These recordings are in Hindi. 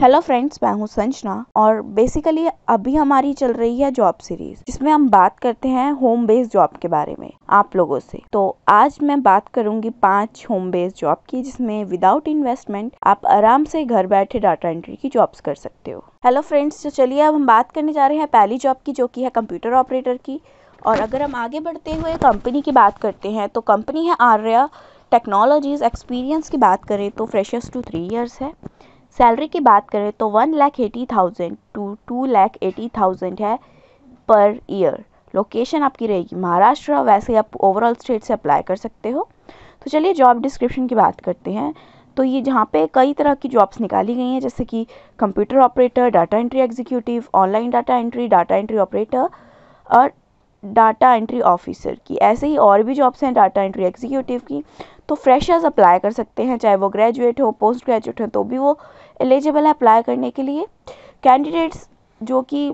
हेलो फ्रेंड्स मैं हूँ संजना और बेसिकली अभी हमारी चल रही है जॉब सीरीज जिसमें हम बात करते हैं होम बेस्ड जॉब के बारे में आप लोगों से तो आज मैं बात करूंगी पांच होम बेस्ड जॉब की जिसमें विदाउट इन्वेस्टमेंट आप आराम से घर बैठे डाटा एंट्री की जॉब्स कर सकते हो हेलो फ्रेंड्स तो चलिए अब हम बात करने जा रहे हैं पहली जॉब की जो कि है कंप्यूटर ऑपरेटर की और अगर हम आगे बढ़ते हुए कंपनी की बात करते हैं तो कंपनी है आर्या टेक्नोलॉजीज एक्सपीरियंस की बात करें तो फ्रेशर्स टू थ्री ईयर्स है सैलरी की बात करें तो one lakh eighty thousand to two lakh eighty thousand है पर ईयर लोकेशन आपकी रहेगी महाराष्ट्र वैसे आप ओवरऑल स्टेट से अप्लाई कर सकते हो तो चलिए जॉब डिस्क्रिप्शन की बात करते हैं तो ये जहाँ पे कई तरह की जॉब्स निकाली गई हैं जैसे कि computer operator data entry executive online data entry data entry operator और डाटा एंट्री ऑफिसर की ऐसे ही और भी जॉब्स हैं डाटा एंट्री एग्जीक्यूटिव की तो फ्रेशर्स अप्लाई कर सकते हैं चाहे वो ग्रेजुएट हो पोस्ट ग्रेजुएट हो तो भी वो एलिजिबल है अप्लाई करने के लिए कैंडिडेट्स जो कि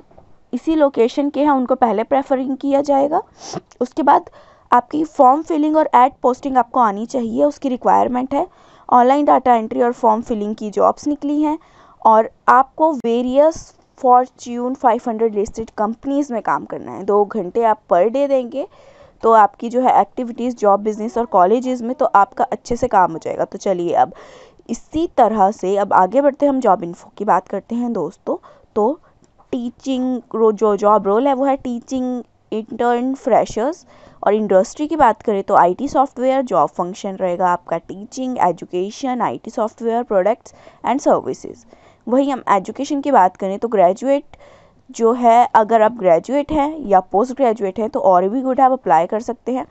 इसी लोकेशन के हैं उनको पहले प्रेफरिंग किया जाएगा उसके बाद आपकी फॉर्म फिलिंग और एड पोस्टिंग आपको आनी चाहिए उसकी रिक्वायरमेंट है ऑनलाइन डाटा एंट्री और फॉर्म फिलिंग की जॉब्स निकली हैं और आपको वेरियस फॉर्च्यून 500 लिस्टेड कंपनीज़ में काम करना है दो घंटे आप पर डे देंगे तो आपकी जो है एक्टिविटीज़ जॉब बिजनेस और कॉलेजेस में तो आपका अच्छे से काम हो जाएगा तो चलिए अब इसी तरह से अब आगे बढ़ते हम जॉब इन्फो की बात करते हैं दोस्तों तो टीचिंग रो जो जॉब रोल है वो है टीचिंग इंटर्न फ्रेशर्स और इंडस्ट्री की बात करें तो आईटी सॉफ्टवेयर जॉब फंक्शन रहेगा आपका teaching education IT software products and services वहीं हम एजुकेशन की बात करें तो ग्रेजुएट जो है अगर आप ग्रेजुएट हैं या पोस्ट ग्रेजुएट हैं तो और भी गुड आप अप्लाई कर सकते हैं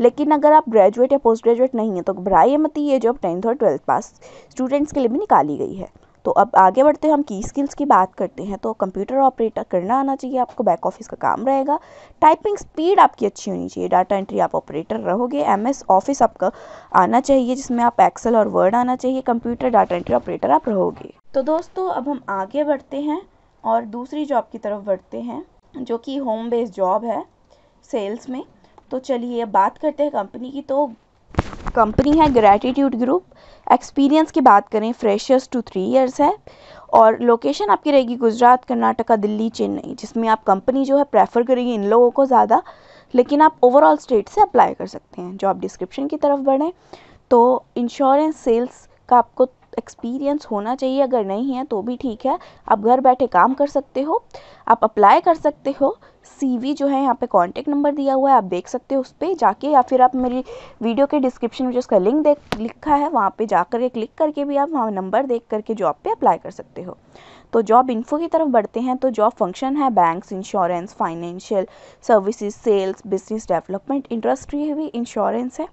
लेकिन अगर आप ग्रेजुएट या पोस्ट ग्रेजुएट नहीं हैं तो घबराइए मत ये जॉब टेंथ और ट्वेल्थ पास स्टूडेंट्स के लिए भी निकाली गई है तो अब आगे बढ़ते हुए हम की स्किल्स की बात करते हैं तो कंप्यूटर ऑपरेटर करना आना चाहिए आपको बैक ऑफिस का काम रहेगा टाइपिंग स्पीड आपकी अच्छी होनी चाहिए डाटा एंट्री आप ऑपरेटर रहोगे एमएस ऑफिस आपका आना चाहिए जिसमें आप एक्सेल और वर्ड आना चाहिए कंप्यूटर डाटा एंट्री ऑपरेटर आप रहोगे तो दोस्तों अब हम आगे बढ़ते हैं और दूसरी जॉब की तरफ बढ़ते हैं जो कि होम बेस्ड जॉब है सेल्स में तो चलिए बात करते हैं कंपनी की तो कंपनी है ग्रेटिट्यूड ग्रुप एक्सपीरियंस की बात करें फ्रेशर्स टू थ्री इयर्स है और लोकेशन आपकी रहेगी गुजरात कर्नाटका दिल्ली चेन्नई जिसमें आप कंपनी जो है प्रेफर करेगी इन लोगों को ज़्यादा लेकिन आप ओवरऑल स्टेट से अप्लाई कर सकते हैं जॉब डिस्क्रिप्शन की तरफ बढ़ें तो इंश्योरेंस सेल्स का आपको एक्सपीरियंस होना चाहिए अगर नहीं है तो भी ठीक है आप घर बैठे काम कर सकते हो आप अप्लाई कर सकते हो सीवी जो है यहाँ पे कांटेक्ट नंबर दिया हुआ है आप देख सकते हो उस पर जाके या फिर आप मेरी वीडियो के डिस्क्रिप्शन में जो उसका लिंक देख लिखा है वहाँ पे जा करके क्लिक करके भी आप वहाँ नंबर देख करके जॉब पे अप्लाई कर सकते हो तो जॉब इन्फो की तरफ बढ़ते हैं तो जॉब फंक्शन है banks insurance financial services sales business development industry भी इंश्योरेंस है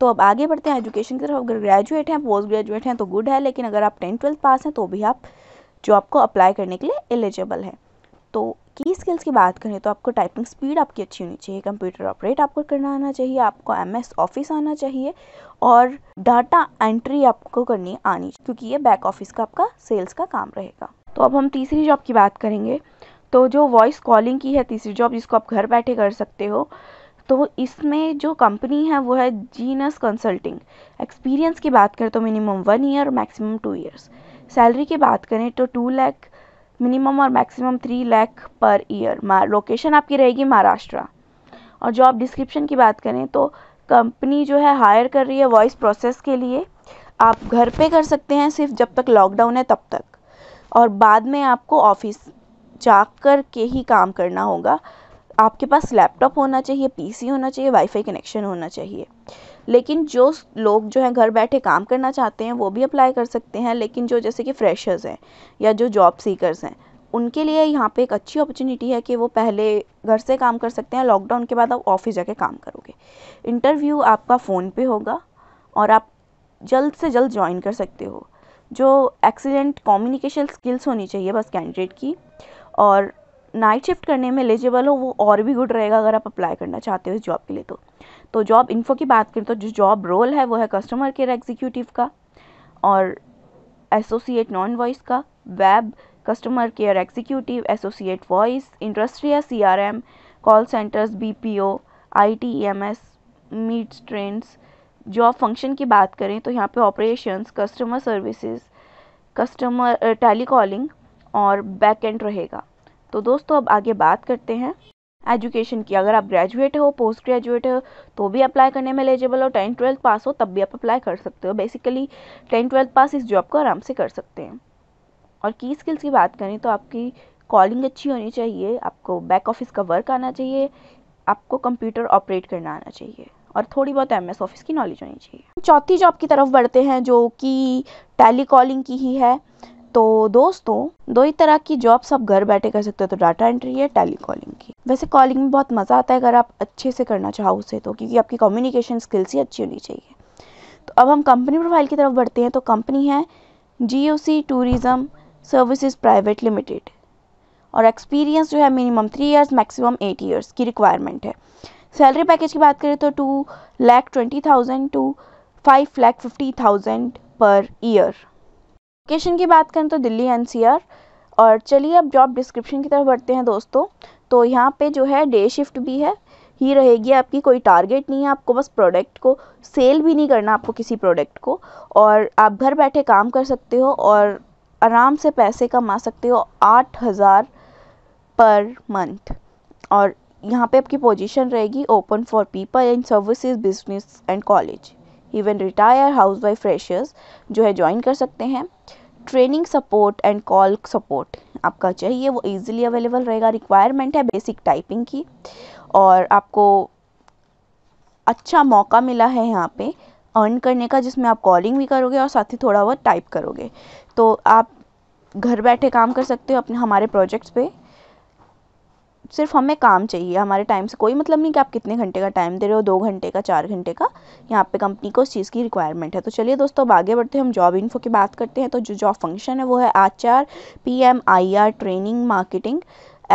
तो अब आगे बढ़ते हैं एजुकेशन की तरफ अगर ग्रेजुएट हैं पोस्ट ग्रेजुएट हैं तो गुड है लेकिन अगर आप टेंथ ट्वेल्थ पास हैं तो भी आप जो आपको अप्लाई करने के लिए एलिजिबल है तो की स्किल्स की बात करें तो आपको टाइपिंग स्पीड आपकी अच्छी होनी चाहिए कंप्यूटर ऑपरेट आपको करना आना चाहिए आपको एम एस ऑफिस आना चाहिए और डाटा एंट्री आपको करनी आनी चाहिए क्योंकि ये बैक ऑफिस का आपका सेल्स का काम रहेगा तो अब हम तीसरी जॉब की बात करेंगे तो जो वॉइस कॉलिंग की है तीसरी जॉब जिसको आप घर बैठे कर सकते हो तो इसमें जो कंपनी है वो है जीनस कंसल्टिंग एक्सपीरियंस की बात करें तो मिनिमम वन ईयर और मैक्सिमम टू ईयर्स सैलरी की बात करें तो टू लैख मिनिमम और maximum three lakh per year location आपकी रहेगी महाराष्ट्र और जॉब डिस्क्रिप्शन की बात करें तो कंपनी जो है हायर कर रही है वॉइस प्रोसेस के लिए आप घर पे कर सकते हैं सिर्फ जब तक लॉकडाउन है तब तक और बाद में आपको ऑफिस जा कर के ही काम करना होगा आपके पास लैपटॉप होना चाहिए पीसी होना चाहिए वाईफाई कनेक्शन होना चाहिए लेकिन जो लोग जो हैं घर बैठे काम करना चाहते हैं वो भी अप्लाई कर सकते हैं लेकिन जो जैसे कि फ्रेशर्स हैं या जो जॉब सीकर्स हैं उनके लिए यहाँ पे एक अच्छी अपॉर्चुनिटी है कि वो पहले घर से काम कर सकते हैं लॉकडाउन के बाद आप ऑफिस जाके काम करोगे इंटरव्यू आपका फ़ोन पे होगा और आप जल्द से जल्द ज्वाइन कर सकते हो जो एक्सीलेंट कम्युनिकेशन स्किल्स होनी चाहिए बस कैंडिडेट की और नाइट शिफ्ट करने में एलिजिबल हो वो और भी गुड रहेगा अगर आप अप्लाई करना चाहते हो इस जॉब के लिए तो तो जॉब इन्फो की बात करें तो जो जॉब रोल है वो है कस्टमर केयर एग्जीक्यूटिव का और एसोसिएट नॉन वॉइस का web customer care executive associate voice industry C R M call centers B P O I T E M S meets trends job function की बात करें तो यहाँ पे operations customer services customer tele calling और बैक एंड रहेगा तो दोस्तों अब आगे बात करते हैं एजुकेशन की अगर आप ग्रेजुएट हो पोस्ट ग्रेजुएट हो तो भी अप्लाई करने में एलिजिबल हो टेंथ ट्वेल्थ पास हो तब भी आप अप्लाई कर सकते हो बेसिकली टेंथ ट्वेल्थ पास इस जॉब को आराम से कर सकते हैं और की स्किल्स की बात करें तो आपकी कॉलिंग अच्छी होनी चाहिए आपको बैक ऑफिस का वर्क आना चाहिए आपको कंप्यूटर ऑपरेट करना आना चाहिए और थोड़ी बहुत एम एस ऑफिस की नॉलेज होनी चाहिए चौथी जॉब की तरफ बढ़ते हैं जो कि टेली कॉलिंग की ही है तो दोस्तों दो ही तरह की जॉब्स आप घर बैठे कर सकते हो तो डाटा एंट्री है टेली कॉलिंग की वैसे कॉलिंग में बहुत मज़ा आता है अगर आप अच्छे से करना चाहो उसे तो क्योंकि आपकी कम्युनिकेशन स्किल्स ही अच्छी होनी चाहिए तो अब हम कंपनी प्रोफाइल की तरफ बढ़ते हैं तो कंपनी है G O C tourism services private limited और एक्सपीरियंस जो है minimum three years maximum eight years की रिक्वायरमेंट है सैलरी पैकेज की बात करें तो two lakh twenty thousand to five lakh fifty thousand per year location की बात करें तो दिल्ली एनसीआर और चलिए अब जॉब डिस्क्रिप्शन की तरफ बढ़ते हैं दोस्तों तो यहाँ पे जो है डे शिफ्ट भी है ही रहेगी आपकी कोई टारगेट नहीं है आपको बस प्रोडक्ट को सेल भी नहीं करना आपको किसी प्रोडक्ट को और आप घर बैठे काम कर सकते हो और आराम से पैसे कमा सकते हो आठ हज़ार पर मंथ और यहाँ पे आपकी पोजीशन रहेगी open for people in services business and college even retire house wife freshers जो है ज्वाइन कर सकते हैं training support and call support आपका चाहिए वो ईज़िली अवेलेबल रहेगा रिक्वायरमेंट है बेसिक टाइपिंग की और आपको अच्छा मौका मिला है यहाँ पे अर्न करने का जिसमें आप कॉलिंग भी करोगे और साथ ही थोड़ा बहुत टाइप करोगे तो आप घर बैठे काम कर सकते हो अपने हमारे प्रोजेक्ट्स पे सिर्फ हमें काम चाहिए हमारे टाइम से कोई मतलब नहीं कि आप कितने घंटे का टाइम दे रहे हो दो घंटे का चार घंटे का यहाँ पे कंपनी को उस चीज़ की रिक्वायरमेंट है तो चलिए दोस्तों अब आगे बढ़ते हैं हम जॉब इन्फो की बात करते हैं तो जो जॉब फंक्शन है वो है H R P M I R training marketing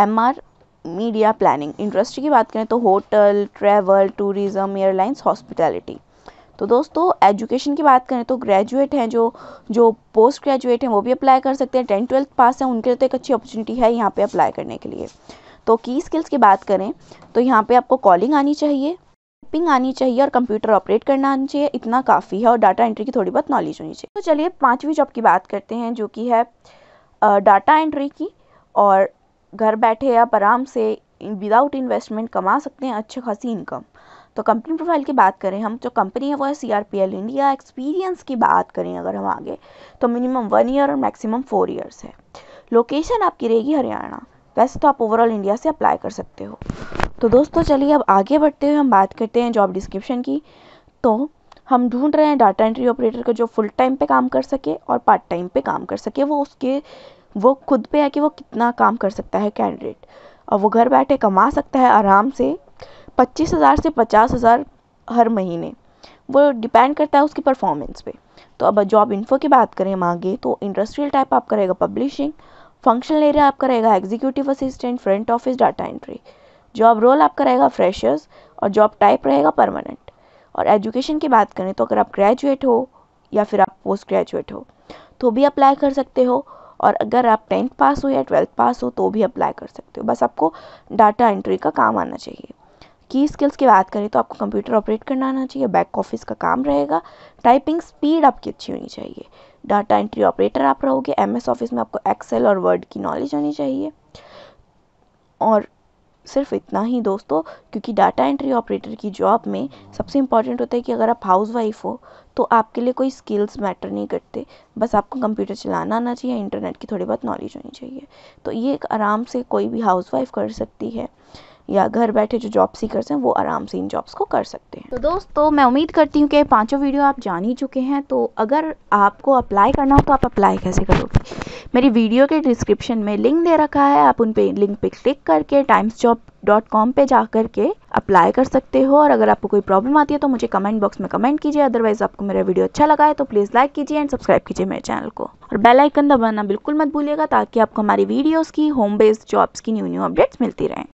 M R media planning industry की बात करें तो hotel travel tourism airlines hospitality तो दोस्तों एजुकेशन की बात करें तो ग्रेजुएट हैं जो जो पोस्ट ग्रेजुएट हैं वो भी अप्लाई कर सकते हैं टेंथ ट्वेल्थ पास हैं उनके लिए तो एक अच्छी अपॉर्चुनिटी है यहाँ पे अप्लाई करने के लिए तो की स्किल्स की बात करें तो यहाँ पे आपको कॉलिंग आनी चाहिए टाइपिंग आनी चाहिए और कंप्यूटर ऑपरेट करना आनी चाहिए इतना काफ़ी है और डाटा एंट्री की थोड़ी बहुत नॉलेज होनी चाहिए तो चलिए पाँचवीं जॉब की बात करते हैं जो कि है डाटा एंट्री की और घर बैठे आप आराम से विदाउट इन्वेस्टमेंट कमा सकते हैं अच्छी खासी इनकम तो कंपनी प्रोफाइल की बात करें हम जो तो कंपनी है वो है C R P L India experience की बात करें अगर हम आगे तो मिनिमम वन ईयर और मैक्सिमम फोर ईयर्स है लोकेशन आपकी रहेगी हरियाणा वैसे तो आप ओवरऑल इंडिया से अप्लाई कर सकते हो तो दोस्तों चलिए अब आगे बढ़ते हुए हम बात करते हैं जॉब डिस्क्रिप्शन की तो हम ढूंढ रहे हैं डाटा एंट्री ऑपरेटर का जो फुल टाइम पे काम कर सके और पार्ट टाइम पे काम कर सके वो उसके वो खुद पे है कि वो कितना काम कर सकता है कैंडिडेट और वो घर बैठे कमा सकता है आराम से पच्चीस हज़ार से पचास हज़ार हर महीने वो डिपेंड करता है उसकी परफॉर्मेंस पे तो अब जॉब इन्फो की बात करें हम आगे तो इंडस्ट्रियल टाइप आप करेगा पब्लिशिंग फंक्शनल एरिया आपका रहेगा executive assistant front office data entry job role आपका रहेगा फ्रेशर्स और जॉब टाइप रहेगा परमानेंट और एजुकेशन की बात करें तो अगर आप ग्रेजुएट हो या फिर आप पोस्ट ग्रेजुएट हो तो भी अप्लाई कर सकते हो और अगर आप टेंथ पास हो या ट्वेल्थ पास हो तो भी अप्लाई कर सकते हो बस आपको डाटा एंट्री का काम आना चाहिए की स्किल्स की बात करें तो आपको कंप्यूटर ऑपरेट करना आना चाहिए बैक ऑफिस का काम रहेगा टाइपिंग स्पीड आपकी अच्छी होनी चाहिए डाटा एंट्री ऑपरेटर आप रहोगे एमएस ऑफिस में आपको एक्सेल और वर्ड की नॉलेज होनी चाहिए और सिर्फ इतना ही दोस्तों क्योंकि डाटा एंट्री ऑपरेटर की जॉब में सबसे इम्पॉर्टेंट होता है कि अगर आप हाउस वाइफ हो तो आपके लिए कोई स्किल्स मैटर नहीं करते बस आपको कंप्यूटर चलाना आना चाहिए इंटरनेट की थोड़ी बहुत नॉलेज होनी चाहिए तो ये एक आराम से कोई भी हाउस वाइफ कर सकती है या घर बैठे जो जॉब सीकर्स हैं वो आराम से इन जॉब्स को कर सकते हैं तो दोस्तों मैं उम्मीद करती हूँ कि पांचों वीडियो आप जान ही चुके हैं तो अगर आपको अप्लाई करना हो तो आप अप्लाई कैसे करोगे मेरी वीडियो के डिस्क्रिप्शन में लिंक दे रखा है आप उन पे लिंक पे क्लिक करके टाइम्स जॉब डॉट कॉम पर जा करके अप्लाई कर सकते हो और अगर आपको कोई प्रॉब्लम आती है तो मुझे कमेंट बॉक्स में कमेंट कीजिए अदरवाइज आपको मेरा वीडियो अच्छा लगा है तो प्लीज़ लाइक कीजिए एंड सब्सक्राइब कीजिए मेरे चैनल को और बेल आइकन दबाना बिल्कुल मत भूलिएगा ताकि आपको हमारी वीडियोस की होम बेस्ड जॉब्स की न्यू न्यू अपडेट्स मिलती रहें